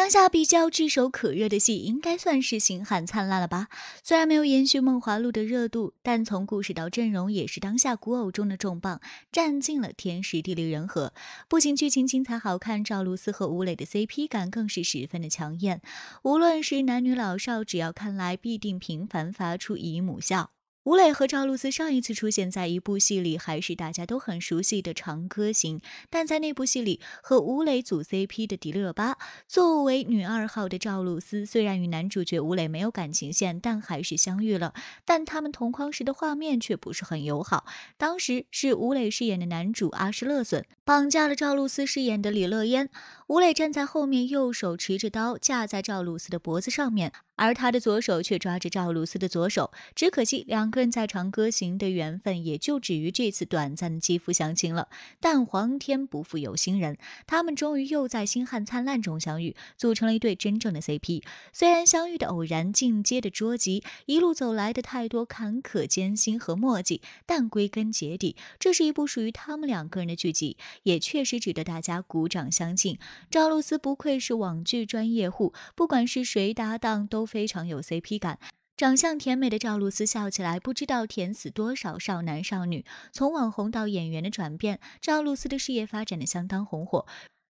当下比较炙手可热的戏，应该算是《星汉灿烂》了吧？虽然没有延续《梦华录》的热度，但从故事到阵容也是当下古偶中的重磅，占尽了天时地利人和。不仅剧情精彩好看，赵露思和吴磊的 CP 感更是十分的抢眼。无论是男女老少，只要看来必定频繁发出姨母笑。吴磊和赵露思上一次出现在一部戏里，还是大家都很熟悉的《长歌行》。但在那部戏里，和吴磊组 CP 的迪丽热巴，作为女二号的赵露思，虽然与男主角吴磊没有感情线，但还是相遇了。但他们同框时的画面却不是很友好。当时是吴磊饰演的男主阿诗勒隼绑架了赵露思饰演的李乐嫣。吴磊站在后面，右手持着刀架在赵露思的脖子上面，而他的左手却抓着赵露思的左手。只可惜两个人在长歌行的缘分也就止于这次短暂的肌肤相亲了。但皇天不负有心人，他们终于又在星汉灿烂中相遇，组成了一对真正的 CP。虽然相遇的偶然、进阶的捉急、一路走来的太多坎坷艰辛和磨迹，但归根结底，这是一部属于他们两个人的剧集，也确实值得大家鼓掌相敬。赵露思不愧是网剧专业户，不管是谁搭档都非常有 CP 感。长相甜美的赵露思笑起来，不知道甜死多少少男少女。从网红到演员的转变，赵露思的事业发展的相当红火。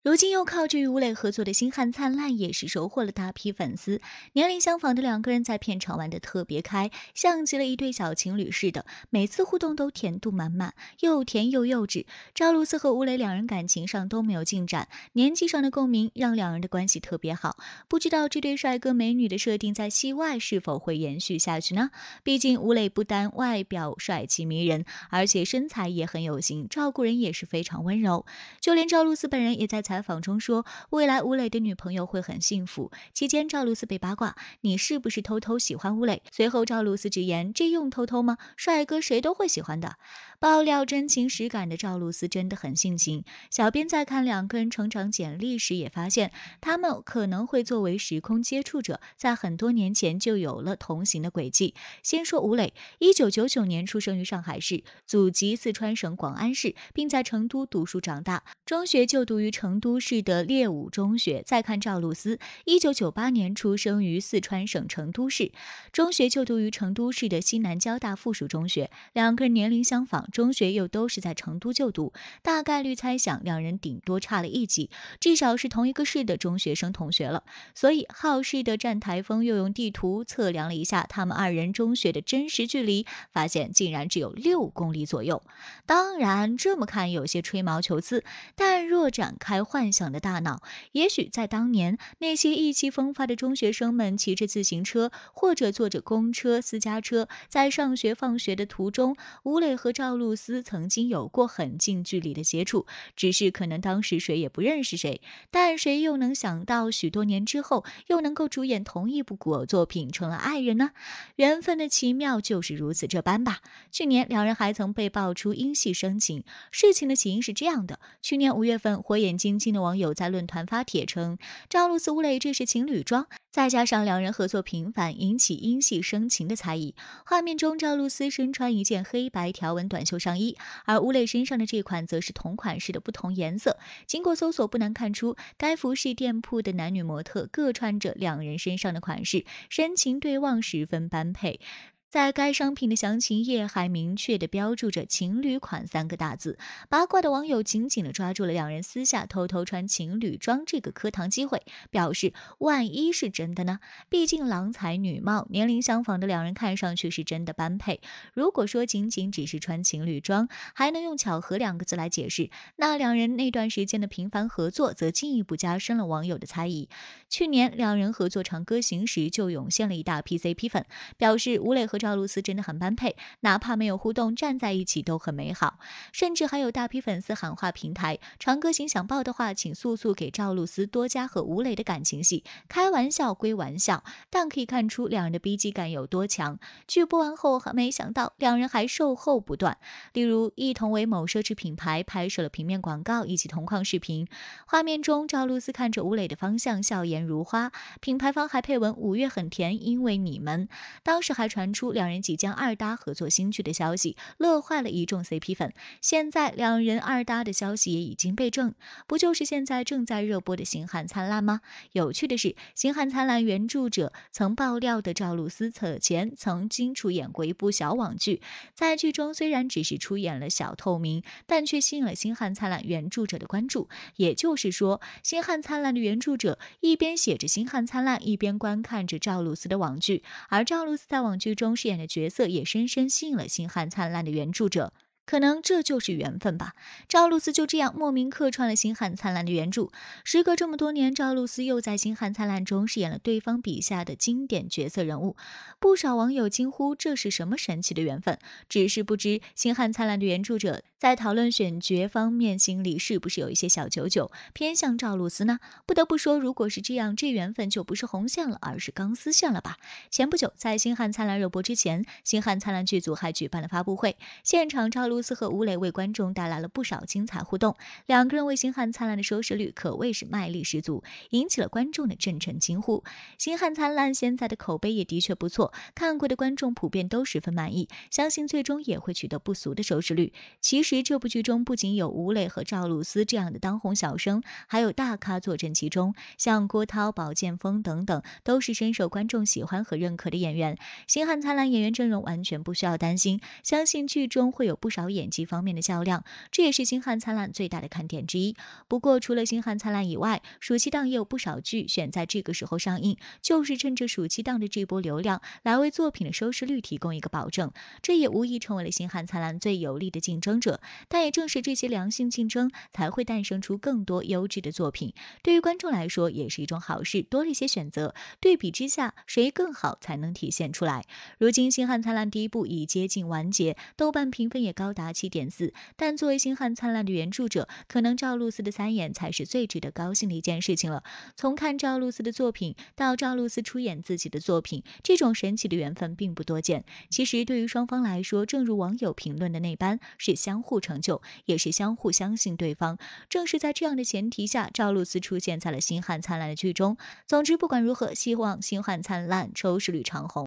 如今又靠着与吴磊合作的《星汉灿烂》，也是收获了大批粉丝。年龄相仿的两个人在片场玩的特别开，像极了一对小情侣似的，每次互动都甜度满满，又甜又幼稚。赵露思和吴磊两人感情上都没有进展，年纪上的共鸣让两人的关系特别好。不知道这对帅哥美女的设定在戏外是否会延续下去呢？毕竟吴磊不单外表帅气迷人，而且身材也很有型，照顾人也是非常温柔。就连赵露思本人也在。采访中说，未来吴磊的女朋友会很幸福。期间，赵露思被八卦，你是不是偷偷喜欢吴磊？随后，赵露思直言，这用偷偷吗？帅哥谁都会喜欢的。爆料真情实感的赵露思真的很性情。小编在看两个人成长简历时，也发现他们可能会作为时空接触者，在很多年前就有了同行的轨迹。先说吴磊，一九九九年出生于上海市，祖籍四川省广安市，并在成都读书长大。中学就读于成。都市的列五中学。再看赵露思，一九九八年出生于四川省成都市，中学就读于成都市的西南交大附属中学。两个人年龄相仿，中学又都是在成都就读，大概率猜想两人顶多差了一级，至少是同一个市的中学生同学了。所以好事的站台风又用地图测量了一下他们二人中学的真实距离，发现竟然只有六公里左右。当然，这么看有些吹毛求疵，但若展开。幻想的大脑，也许在当年那些意气风发的中学生们骑着自行车或者坐着公车、私家车在上学放学的途中，吴磊和赵露思曾经有过很近距离的接触，只是可能当时谁也不认识谁。但谁又能想到，许多年之后又能够主演同一部古偶作品，成了爱人呢？缘分的奇妙就是如此这般吧。去年两人还曾被爆出因戏生情，事情的起因是这样的：去年五月份，火眼金。有的网友在论坛发帖称，赵露思、吴磊这是情侣装，再加上两人合作频繁，引起因戏生情的猜疑。画面中，赵露思身穿一件黑白条纹短袖上衣，而吴磊身上的这款则是同款式的不同颜色。经过搜索，不难看出，该服饰店铺的男女模特各穿着两人身上的款式，深情对望，十分般配。在该商品的详情页还明确地标注着“情侣款”三个大字。八卦的网友紧紧地抓住了两人私下偷偷穿情侣装这个课堂机会，表示万一是真的呢？毕竟郎才女貌、年龄相仿的两人看上去是真的般配。如果说仅仅只是穿情侣装，还能用巧合两个字来解释，那两人那段时间的频繁合作，则进一步加深了网友的猜疑。去年两人合作《长歌行》时，就涌现了一大批 CP 粉，表示吴磊和赵。赵露思真的很般配，哪怕没有互动，站在一起都很美好。甚至还有大批粉丝喊话平台，《长歌行》想爆的话，请速速给赵露思多加和吴磊的感情戏。开玩笑归玩笑，但可以看出两人的逼格感有多强。剧播完后，没想到两人还售后不断，例如一同为某奢侈品牌拍摄了平面广告以及同框视频，画面中赵露思看着吴磊的方向，笑颜如花。品牌方还配文：“五月很甜，因为你们。”当时还传出。两人即将二搭合作新剧的消息，乐坏了一众 CP 粉。现在两人二搭的消息也已经被证，不就是现在正在热播的《星汉灿烂》吗？有趣的是，《星汉灿烂》原著者曾爆料的赵露思此前曾经出演过一部小网剧，在剧中虽然只是出演了小透明，但却吸引了《星汉灿烂》原著者的关注。也就是说，《星汉灿烂》的原著者一边写着《星汉灿烂》，一边观看着赵露思的网剧，而赵露思在网剧中。饰演的角色也深深吸引了星汉灿烂的原著者。可能这就是缘分吧。赵露思就这样莫名客串了《星汉灿烂》的原著。时隔这么多年，赵露思又在《星汉灿烂》中饰演了对方笔下的经典角色人物。不少网友惊呼：“这是什么神奇的缘分？”只是不知《星汉灿烂》的原著者在讨论选角方面，心里是不是有一些小九九，偏向赵露思呢？不得不说，如果是这样，这缘分就不是红线了，而是钢丝线了吧？前不久，在《星汉灿烂》热播之前，《星汉灿烂》剧组还举办了发布会，现场赵露。露丝和吴磊为观众带来了不少精彩互动，两个人为《星汉灿烂》的收视率可谓是卖力十足，引起了观众的阵阵惊呼。《星汉灿烂》现在的口碑也的确不错，看过的观众普遍都十分满意，相信最终也会取得不俗的收视率。其实这部剧中不仅有吴磊和赵露思这样的当红小生，还有大咖坐镇其中，像郭涛、宝剑锋等等，都是深受观众喜欢和认可的演员。《星汉灿烂》演员阵容完全不需要担心，相信剧中会有不少。演技方面的较量，这也是《星汉灿烂》最大的看点之一。不过，除了《星汉灿烂》以外，暑期档也有不少剧选在这个时候上映，就是趁着暑期档的这波流量来为作品的收视率提供一个保证。这也无疑成为了《星汉灿烂》最有力的竞争者。但也正是这些良性竞争，才会诞生出更多优质的作品，对于观众来说也是一种好事，多了一些选择。对比之下，谁更好才能体现出来？如今，《星汉灿烂》第一部已接近完结，豆瓣评分也高。达七点四，但作为《星汉灿烂》的原著者，可能赵露思的参演才是最值得高兴的一件事情了。从看赵露思的作品到赵露思出演自己的作品，这种神奇的缘分并不多见。其实，对于双方来说，正如网友评论的那般，是相互成就，也是相互相信对方。正是在这样的前提下，赵露思出现在了《星汉灿烂》的剧中。总之，不管如何，希望《星汉灿烂》收视率长虹。